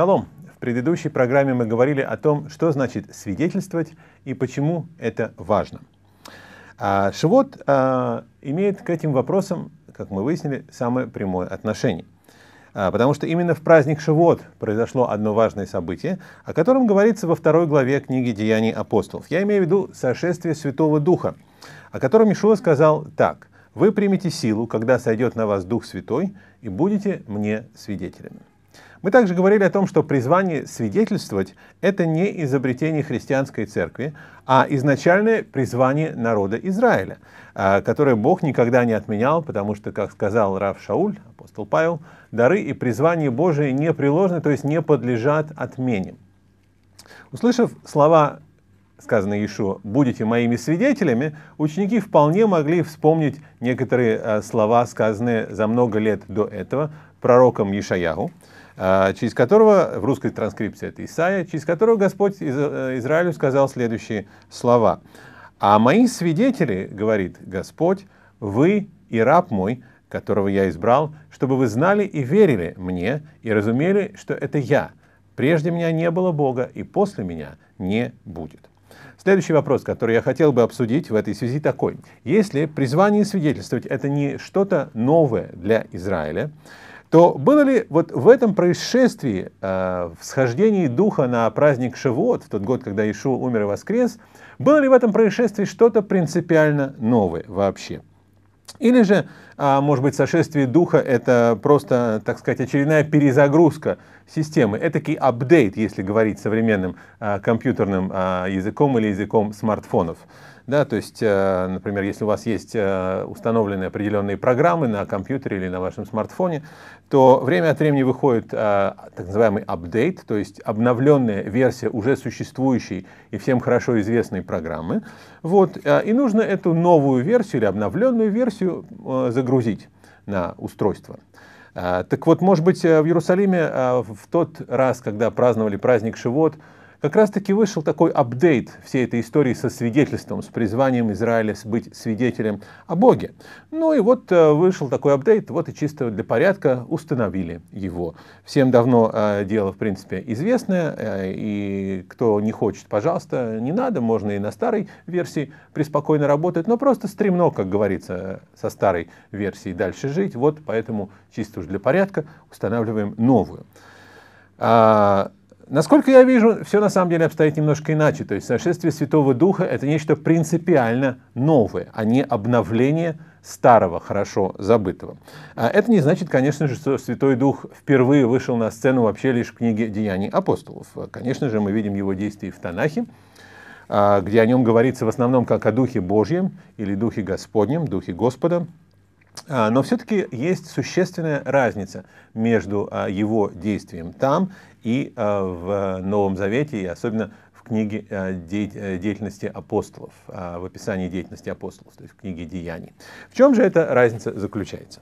Шалом! В предыдущей программе мы говорили о том, что значит свидетельствовать и почему это важно. А Шивот а, имеет к этим вопросам, как мы выяснили, самое прямое отношение. А, потому что именно в праздник Шивот произошло одно важное событие, о котором говорится во второй главе книги «Деяний апостолов». Я имею в виду сошествие Святого Духа, о котором Ишуа сказал так. «Вы примете силу, когда сойдет на вас Дух Святой, и будете мне свидетелями». Мы также говорили о том, что призвание свидетельствовать – это не изобретение христианской церкви, а изначальное призвание народа Израиля, а, которое Бог никогда не отменял, потому что, как сказал Рав Шауль, апостол Павел, дары и призвание Божие не приложены, то есть не подлежат отмене. Услышав слова сказано Иешуа, «будете моими свидетелями», ученики вполне могли вспомнить некоторые а, слова, сказанные за много лет до этого пророком Ишаяху. А, через которого, в русской транскрипции это Исаия, через которого Господь э, Израилю сказал следующие слова. «А мои свидетели, — говорит Господь, — вы и раб мой, которого я избрал, чтобы вы знали и верили мне, и разумели, что это я. Прежде меня не было Бога, и после меня не будет». Следующий вопрос, который я хотел бы обсудить в этой связи, такой. Если призвание свидетельствовать – это не что-то новое для Израиля, то было ли вот в этом происшествии, э, в схождении Духа на праздник Шивот, в тот год, когда Иешуа умер и воскрес, было ли в этом происшествии что-то принципиально новое вообще? Или же, а, может быть, сошествие Духа – это просто, так сказать, очередная перезагрузка системы. Этакий апдейт, если говорить современным э, компьютерным э, языком или языком смартфонов. Да, то есть, э, например, если у вас есть э, установлены определенные программы на компьютере или на вашем смартфоне, то время от времени выходит э, так называемый апдейт, то есть обновленная версия уже существующей и всем хорошо известной программы. Вот, э, и нужно эту новую версию или обновленную версию э, загрузить на устройство. А, так вот, может быть, э, в Иерусалиме а, в тот раз, когда праздновали праздник Шивот, как раз-таки вышел такой апдейт всей этой истории со свидетельством, с призванием Израиля быть свидетелем о Боге. Ну и вот э, вышел такой апдейт, вот и чисто для порядка установили его. Всем давно э, дело, в принципе, известное, э, и кто не хочет, пожалуйста, не надо, можно и на старой версии преспокойно работать, но просто стремно, как говорится, со старой версией дальше жить, вот поэтому чисто уж для порядка устанавливаем новую. А, Насколько я вижу, все на самом деле обстоит немножко иначе. То есть сошествие Святого Духа – это нечто принципиально новое, а не обновление старого, хорошо забытого. А это не значит, конечно же, что Святой Дух впервые вышел на сцену вообще лишь в книге «Деяний апостолов». Конечно же, мы видим его действия в Танахе, а, где о нем говорится в основном как о Духе Божьем или Духе Господнем, Духе Господа – а, но все-таки есть существенная разница между а, его действием там и а, в Новом Завете, и особенно в книге э, деятельности апостолов, в описании деятельности апостолов, то есть в книге Деяний. В чем же эта разница заключается?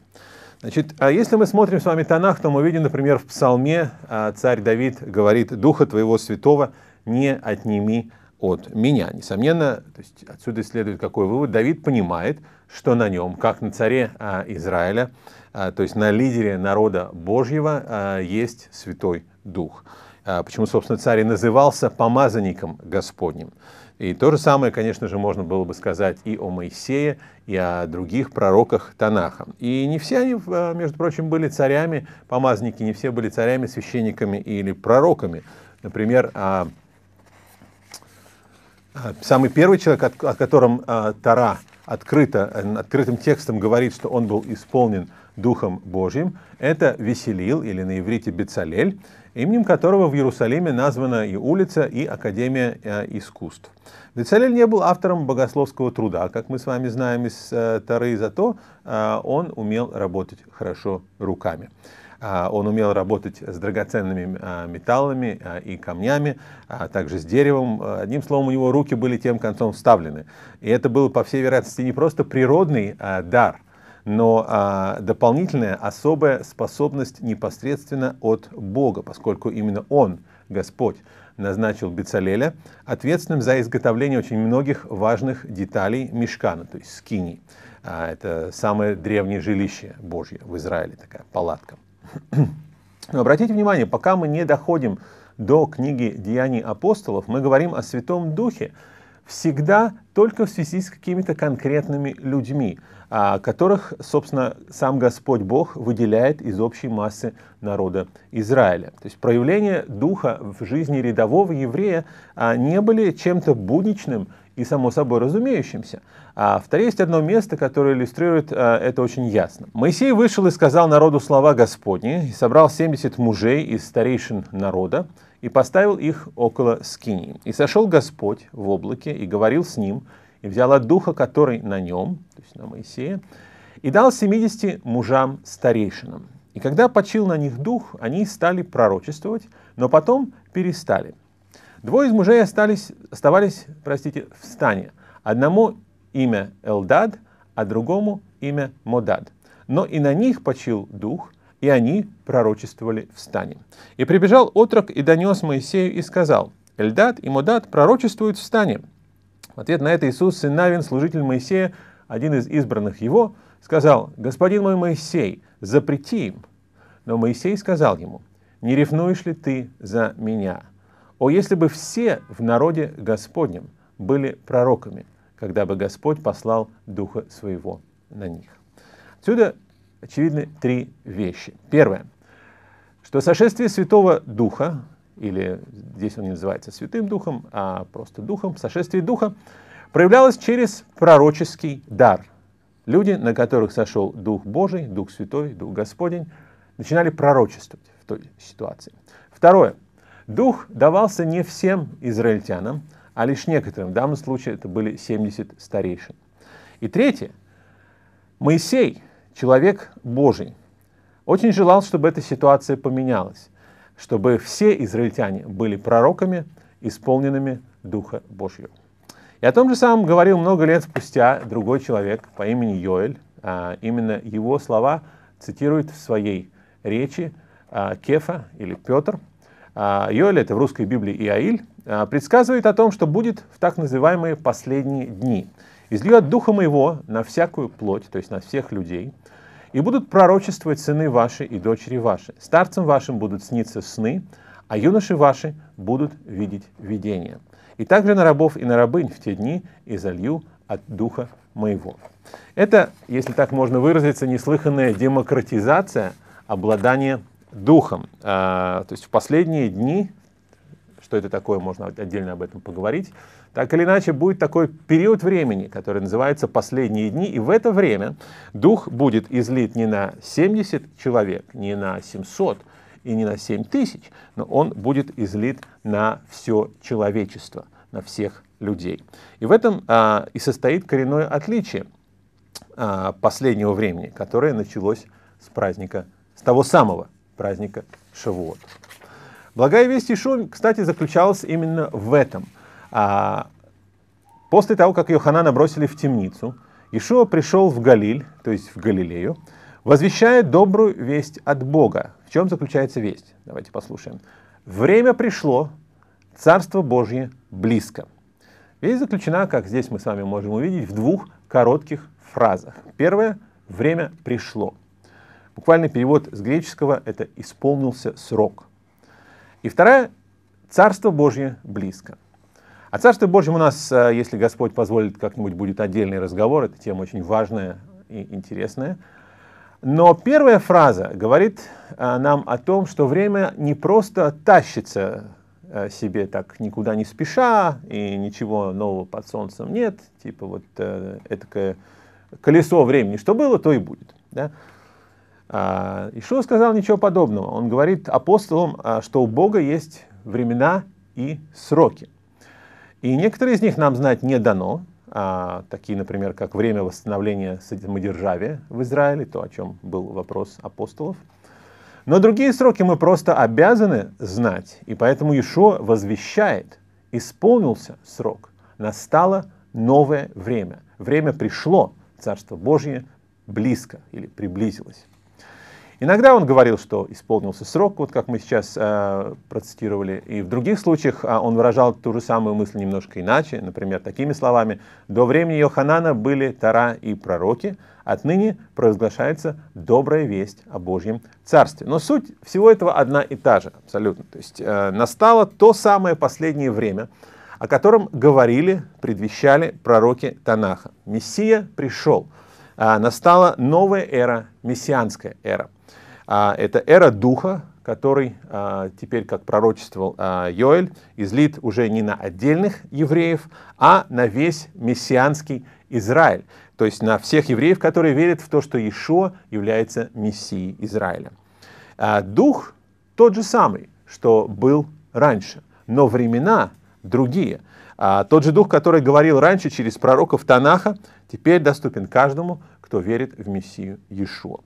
Значит, если мы смотрим с вами Танах, то мы видим, например, в Псалме царь Давид говорит «Духа твоего святого не отними от меня». Несомненно, то есть отсюда следует какой вывод? Давид понимает – что на нем, как на царе а, Израиля, а, то есть на лидере народа Божьего, а, есть Святой Дух. А, почему, собственно, царь и назывался помазанником Господним. И то же самое, конечно же, можно было бы сказать и о Моисее, и о других пророках Танаха. И не все они, а, между прочим, были царями, помазники, не все были царями, священниками или пророками. Например, а, а, самый первый человек, о котором Тара открыто, э, открытым текстом говорит, что он был исполнен Духом Божьим, это Веселил, или на иврите Бецалель, именем которого в Иерусалиме названа и улица, и Академия э, искусств. Бецалель не был автором богословского труда, как мы с вами знаем из э, Тары, зато он умел работать хорошо руками. А, он умел работать с драгоценными а, металлами а, и камнями, а также с деревом. Одним словом, у него руки были тем концом вставлены. И это был, по всей вероятности, не просто природный дар, но дополнительная особая способность непосредственно от Бога, поскольку именно Он, Господь, назначил Бецалеля ответственным за изготовление очень многих важных деталей мешкана, то есть скини. Это самое древнее жилище Божье в Израиле, такая палатка. Но обратите внимание, пока мы не доходим до книги «Деяний апостолов», мы говорим о Святом Духе всегда только в связи с какими-то конкретными людьми, а, которых, собственно, сам Господь Бог выделяет из общей массы народа Израиля. То есть проявления Духа в жизни рядового еврея а, не были чем-то будничным и само собой разумеющимся. А второе есть одно место, которое иллюстрирует а, это очень ясно. Моисей вышел и сказал народу слова Господни, и собрал 70 мужей из старейшин народа, и поставил их около скинии. И сошел Господь в облаке и говорил с ним, и взял от духа, который на нем, то есть на Моисея, и дал 70 мужам старейшинам. И когда почил на них дух, они стали пророчествовать, но потом перестали. Двое из мужей остались, оставались простите, в стане. Одному имя Элдад, а другому имя Модад. Но и на них почил дух, и они пророчествовали в стане. И прибежал отрок и донес Моисею и сказал, Эльдад и Модад пророчествуют в стане. В ответ на это Иисус, сын Навин, служитель Моисея, один из избранных его, сказал, «Господин мой Моисей, запрети им». Но Моисей сказал ему, «Не ревнуешь ли ты за меня?» О, если бы все в народе Господнем были пророками, когда бы Господь послал Духа Своего на них. Отсюда очевидны три вещи. Первое, что сошествие Святого Духа, или здесь он не называется Святым Духом, а просто Духом, сошествие Духа проявлялось через пророческий дар. Люди, на которых сошел Дух Божий, Дух Святой, Дух Господень, начинали пророчествовать в той ситуации. Второе – Дух давался не всем израильтянам, а лишь некоторым. В данном случае это были 70 старейшин. И третье. Моисей, человек Божий, очень желал, чтобы эта ситуация поменялась, чтобы все израильтяне были пророками, исполненными Духа Божьего. И о том же самом говорил много лет спустя другой человек по имени Йоэль. А, именно его слова цитирует в своей речи а, Кефа или Петр – а, Йоэль, это в русской Библии Иаиль, а, предсказывает о том, что будет в так называемые последние дни. «Излью Духа моего на всякую плоть, то есть на всех людей, и будут пророчествовать сыны ваши и дочери ваши. Старцам вашим будут сниться сны, а юноши ваши будут видеть видения. И также на рабов и на рабынь в те дни изолью от Духа моего». Это, если так можно выразиться, неслыханная демократизация обладания духом. А, то есть в последние дни, что это такое, можно отдельно об этом поговорить, так или иначе будет такой период времени, который называется «последние дни», и в это время дух будет излит не на 70 человек, не на 700 и не на 7 тысяч, но он будет излит на все человечество, на всех людей. И в этом а, и состоит коренное отличие а, последнего времени, которое началось с праздника, с того самого праздника Шавуот. Благая весть Ишуа, кстати, заключалась именно в этом. А, после того, как Йоханана набросили в темницу, Ишуа пришел в Галиль, то есть в Галилею, возвещая добрую весть от Бога. В чем заключается весть? Давайте послушаем. «Время пришло, Царство Божье близко». Весть заключена, как здесь мы с вами можем увидеть, в двух коротких фразах. Первое – «Время пришло». Буквальный перевод с греческого – это «исполнился срок». И вторая – «Царство Божье близко». О Царстве Божьем у нас, э, если Господь позволит, как-нибудь будет отдельный разговор. Эта тема очень важная и интересная. Но первая фраза говорит э, нам о том, что время не просто тащится э, себе так никуда не спеша, и ничего нового под солнцем нет, типа вот э, это колесо времени, что было, то и будет. Да? А, Ишуа сказал ничего подобного. Он говорит апостолам, а, что у Бога есть времена и сроки. И некоторые из них нам знать не дано, а, такие, например, как время восстановления самодержавия в Израиле, то, о чем был вопрос апостолов. Но другие сроки мы просто обязаны знать, и поэтому Ишуа возвещает, исполнился срок, настало новое время. Время пришло, Царство Божье близко или приблизилось. Иногда он говорил, что исполнился срок, вот как мы сейчас э, процитировали, и в других случаях э, он выражал ту же самую мысль немножко иначе, например, такими словами «До времени Йоханана были Тара и пророки, отныне провозглашается добрая весть о Божьем Царстве». Но суть всего этого одна и та же абсолютно. То есть э, настало то самое последнее время, о котором говорили, предвещали пророки Танаха. Мессия пришел. А, настала новая эра, мессианская эра. А, это эра духа, который а, теперь, как пророчествовал а, Йоэль, излит уже не на отдельных евреев, а на весь мессианский Израиль. То есть на всех евреев, которые верят в то, что Ишуа является Мессией Израиля. Дух тот же самый, что был раньше, но времена другие. Тот же дух, который говорил раньше через пророков Танаха, теперь доступен каждому, кто верит в Мессию Иешуа.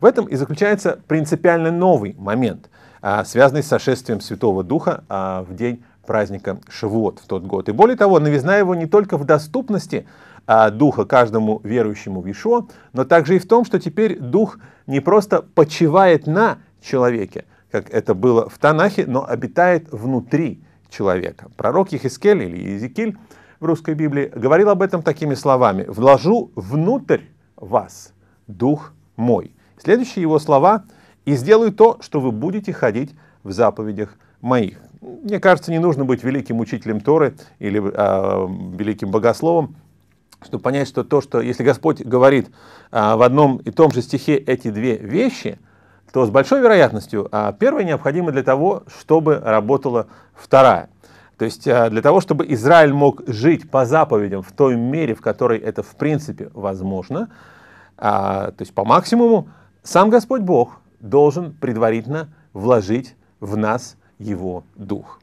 В этом и заключается принципиально новый момент, а, связанный с сошествием Святого Духа а, в день праздника Шивот в тот год. И более того, новизна его не только в доступности а, Духа каждому верующему в Ишуа, но также и в том, что теперь Дух не просто почивает на человеке, как это было в Танахе, но обитает внутри человека. Пророк Ехискель или Иезекииль в русской Библии говорил об этом такими словами. «Вложу внутрь вас Дух мой». Следующие его слова «И сделаю то, что вы будете ходить в заповедях моих». Мне кажется, не нужно быть великим учителем Торы или э, великим богословом, чтобы понять, что то, что если Господь говорит а, в одном и том же стихе эти две вещи, то с большой вероятностью а, первая необходима для того, чтобы работала вторая. То есть а, для того, чтобы Израиль мог жить по заповедям в той мере, в которой это в принципе возможно, а, то есть по максимуму, сам Господь Бог должен предварительно вложить в нас Его Дух.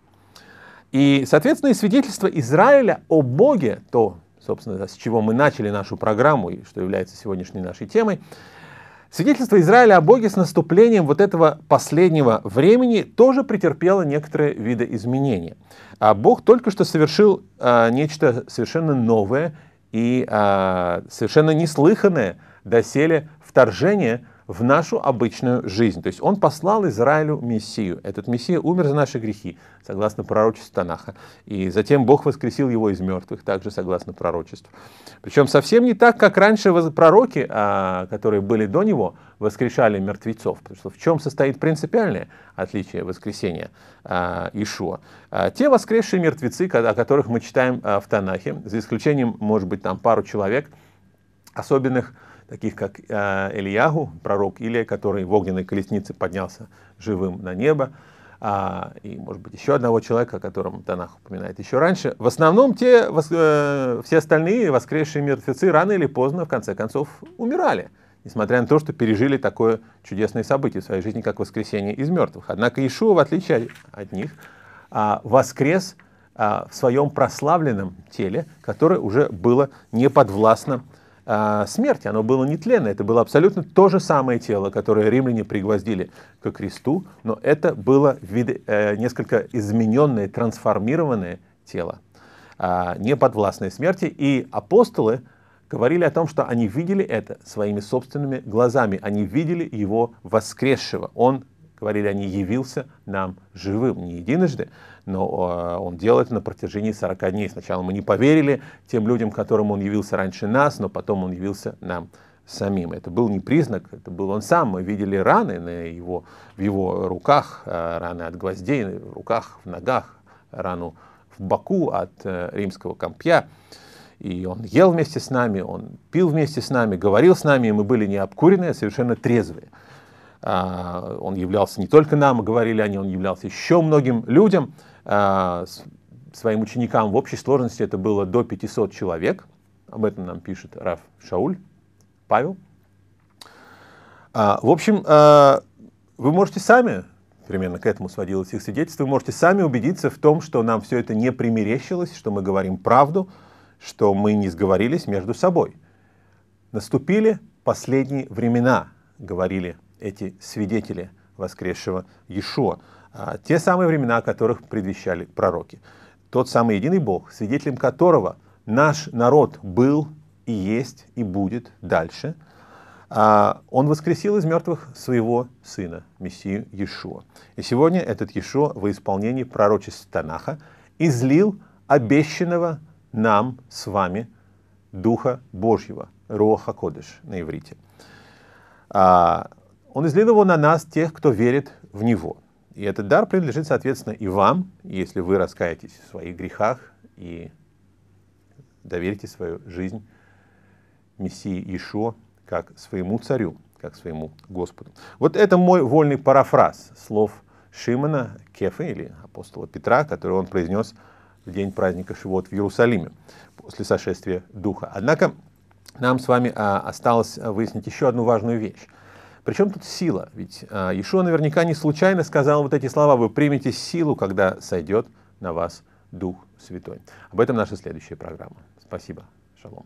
И, соответственно, и свидетельство Израиля о Боге, то, собственно, с чего мы начали нашу программу и что является сегодняшней нашей темой, свидетельство Израиля о Боге с наступлением вот этого последнего времени тоже претерпело некоторые виды изменения. А Бог только что совершил а, нечто совершенно новое и а, совершенно неслыханное доселе вторжение в нашу обычную жизнь. То есть он послал Израилю Мессию. Этот Мессия умер за наши грехи, согласно пророчеству Танаха. И затем Бог воскресил его из мертвых, также согласно пророчеству. Причем совсем не так, как раньше пророки, а, которые были до него, воскрешали мертвецов. Потому что в чем состоит принципиальное отличие воскресения а, Ишуа? А, те воскресшие мертвецы, о которых мы читаем в Танахе, за исключением, может быть, там пару человек, особенных таких как э, Ильягу, пророк Илия, который в огненной колеснице поднялся живым на небо, а, и, может быть, еще одного человека, о котором Танах упоминает еще раньше. В основном те, э, все остальные воскресшие мертвецы рано или поздно, в конце концов, умирали, несмотря на то, что пережили такое чудесное событие в своей жизни, как воскресение из мертвых. Однако Ишуа, в отличие от них, а, воскрес а, в своем прославленном теле, которое уже было неподвластно подвластно а, смерти, оно было нетленно, это было абсолютно то же самое тело, которое римляне пригвоздили к кресту, но это было э, несколько измененное, трансформированное тело, а, не подвластное смерти, и апостолы говорили о том, что они видели это своими собственными глазами, они видели его воскресшего, он говорили они, явился нам живым не единожды, но э, он делает это на протяжении 40 дней. Сначала мы не поверили тем людям, которым он явился раньше нас, но потом он явился нам самим. Это был не признак, это был он сам. Мы видели раны на его, в его руках, э, раны от гвоздей, в руках, в ногах, рану в боку от э, римского компья. И он ел вместе с нами, он пил вместе с нами, говорил с нами, и мы были не обкуренные, а совершенно трезвые. А, он являлся не только нам, говорили они, он являлся еще многим людям, а, своим ученикам. В общей сложности это было до 500 человек. Об этом нам пишет Раф Шауль, Павел. А, в общем, вы можете сами, примерно к этому сводилось их свидетельство, вы можете сами убедиться в том, что нам все это не примерещилось, что мы говорим правду, что мы не сговорились между собой. Наступили последние времена, говорили эти свидетели воскресшего Иешуа, а, те самые времена, о которых предвещали пророки. Тот самый единый Бог, свидетелем которого наш народ был и есть и будет дальше, а, он воскресил из мертвых своего сына, Мессию Иешуа. И сегодня этот Иешуа во исполнении пророчеств Танаха излил обещанного нам с вами Духа Божьего, Роха Кодыш на иврите. А, он излил на нас тех, кто верит в Него. И этот дар принадлежит, соответственно, и вам, если вы раскаетесь в своих грехах и доверите свою жизнь Мессии Ишо как своему царю, как своему Господу. Вот это мой вольный парафраз слов Шимона, Кефа или апостола Петра, который он произнес в день праздника Шивот в Иерусалиме после сошествия Духа. Однако нам с вами а, осталось а, выяснить еще одну важную вещь. Причем тут сила? Ведь а, Иешуа наверняка не случайно сказал вот эти слова «Вы примете силу, когда сойдет на вас Дух Святой». Об этом наша следующая программа. Спасибо. Шалом.